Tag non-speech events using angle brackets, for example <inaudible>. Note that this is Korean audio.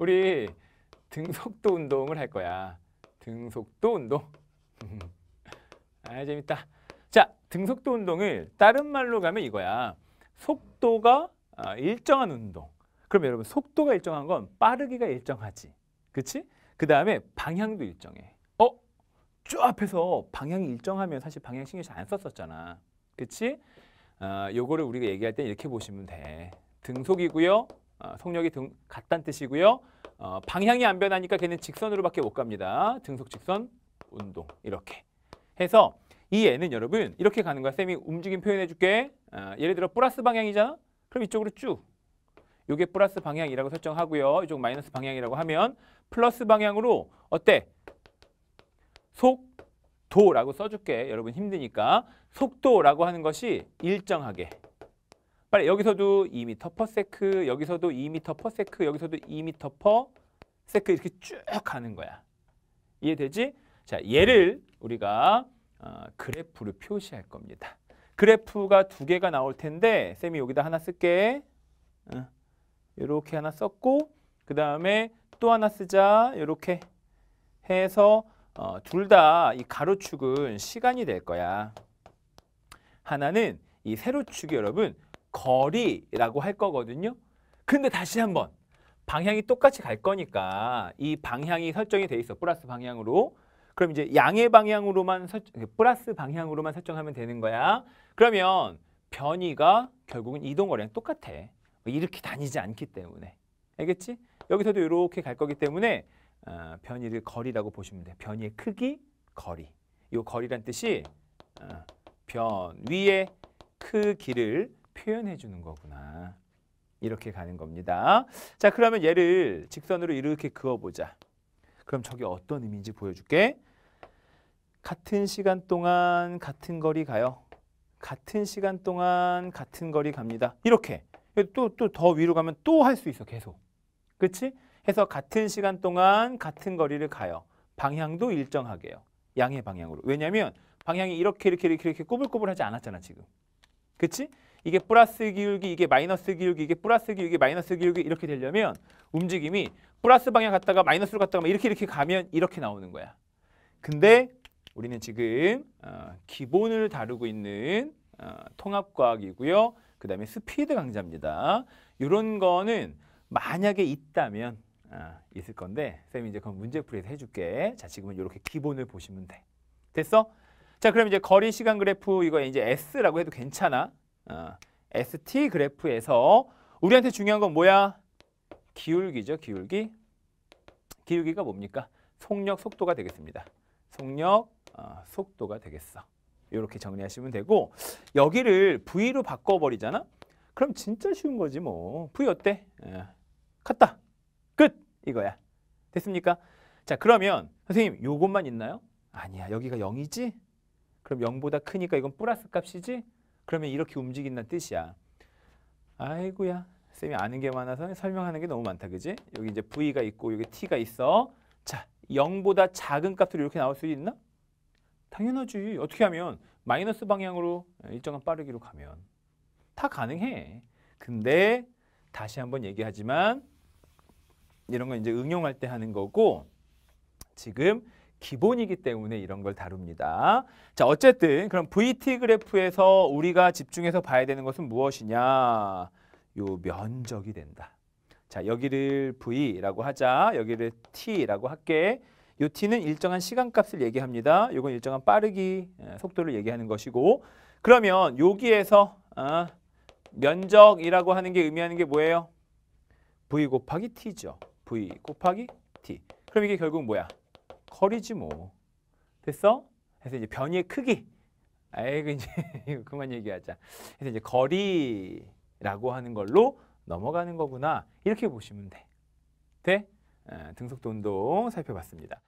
우리 등속도 운동을 할 거야. 등속도 운동. <laughs> 아, 재밌다. 자, 등속도 운동을 다른 말로 가면 이거야. 속도가 아, 일정한 운동. 그럼 여러분 속도가 일정한 건 빠르기가 일정하지. 그치? 그 다음에 방향도 일정해. 어? 쭉 앞에서 방향이 일정하면 사실 방향 신경 잘 안 썼었잖아. 그치? 아, 요거를 우리가 얘기할 때 이렇게 보시면 돼. 등속이고요. 어, 속력이 등 같다는 뜻이고요. 어, 방향이 안 변하니까 걔는 직선으로밖에 못 갑니다. 등속 직선 운동 이렇게 해서 이애는 여러분 이렇게 가는 거야. 쌤이 움직임 표현해 줄게. 어, 예를 들어 플러스 방향이잖아. 그럼 이쪽으로 쭉. 이게 플러스 방향이라고 설정하고요. 이쪽 마이너스 방향이라고 하면 플러스 방향으로 어때? 속도라고 써줄게. 여러분 힘드니까. 속도라고 하는 것이 일정하게 빨리 여기서도 2m per sec, 여기서도 2m per sec, 여기서도 2m per sec 이렇게 쭉 가는 거야. 이해되지? 자, 얘를 우리가 어, 그래프를 표시할 겁니다. 그래프가 두 개가 나올 텐데 쌤이 여기다 하나 쓸게. 어, 이렇게 하나 썼고 그 다음에 또 하나 쓰자 이렇게 해서 어, 둘다 이 가로축은 시간이 될 거야. 하나는 이 세로축이 여러분 거리라고 할 거거든요. 근데 다시 한번 방향이 똑같이 갈 거니까 이 방향이 설정이 돼 있어. 플러스 방향으로. 그럼 이제 양의 방향으로만 설정, 플러스 방향으로만 설정하면 되는 거야. 그러면 변이가 결국은 이동거리랑 똑같아. 뭐 이렇게 다니지 않기 때문에. 알겠지? 여기서도 이렇게 갈 거기 때문에 어, 변이를 거리라고 보시면 돼. 변이의 크기, 거리. 이 거리란 뜻이 어, 변 위의 크기를 표현해 주는 거구나. 이렇게 가는 겁니다. 자, 그러면 얘를 직선으로 이렇게 그어보자. 그럼 저게 어떤 의미인지 보여줄게. 같은 시간 동안 같은 거리 가요. 같은 시간 동안 같은 거리 갑니다. 이렇게. 또 또 더 위로 가면 또 할 수 있어, 계속. 그치 해서 같은 시간 동안 같은 거리를 가요. 방향도 일정하게요. 양의 방향으로. 왜냐면 방향이 이렇게 이렇게 이렇게 이렇게 꼬불꼬불하지 않았잖아, 지금. 그치 이게 플러스 기울기, 이게 마이너스 기울기, 이게 플러스 기울기, 마이너스 기울기 이렇게 되려면 움직임이 플러스 방향 갔다가 마이너스로 갔다가 이렇게 이렇게 가면 이렇게 나오는 거야. 근데 우리는 지금 어, 기본을 다루고 있는 어, 통합과학이고요. 그 다음에 스피드 강좌입니다. 이런 거는 만약에 있다면 어, 있을 건데 쌤이 이제 그럼 문제풀이에서 해줄게. 자 지금은 이렇게 기본을 보시면 돼. 됐어? 자 그럼 이제 거리 시간 그래프 이거 이제 S라고 해도 괜찮아. 어, ST 그래프에서 우리한테 중요한 건 뭐야? 기울기죠, 기울기. 기울기가 뭡니까? 속력, 속도가 되겠습니다. 속력, 어, 속도가 되겠어. 이렇게 정리하시면 되고 여기를 V로 바꿔버리잖아? 그럼 진짜 쉬운 거지 뭐. V 어때? 에, 예. 갔다. 끝! 이거야. 됐습니까? 자 그러면 선생님 요것만 있나요? 아니야. 여기가 0이지? 그럼 0보다 크니까 이건 플러스 값이지? 그러면 이렇게 움직인다는 뜻이야. 아이고야. 쌤이 아는 게 많아서 설명하는 게 너무 많다. 그지? 여기 이제 V가 있고 여기 T가 있어. 자, 0보다 작은 값으로 이렇게 나올 수 있나? 당연하지. 어떻게 하면 마이너스 방향으로 예, 일정한 빠르기로 가면 다 가능해. 근데 다시 한번 얘기하지만 이런 건 이제 응용할 때 하는 거고 지금 기본이기 때문에 이런 걸 다룹니다. 자, 어쨌든 그럼 VT 그래프에서 우리가 집중해서 봐야 되는 것은 무엇이냐? 요 면적이 된다. 자, 여기를 V라고 하자. 여기를 T라고 할게. 요 T는 일정한 시간값을 얘기합니다. 요건 일정한 빠르기 예, 속도를 얘기하는 것이고 그러면 여기에서 아, 면적이라고 하는 게 의미하는 게 뭐예요? V 곱하기 T죠. V 곱하기 T. 그럼 이게 결국 뭐야? 털리지 뭐. 됐어? 그래서 이제 변이의 크기. 아이고 이제 <laughs> 그만 얘기하자. 그래서 이제 거리라고 하는 걸로 넘어가는 거구나. 이렇게 보시면 돼. 돼? 아, 등속도 운동 살펴봤습니다.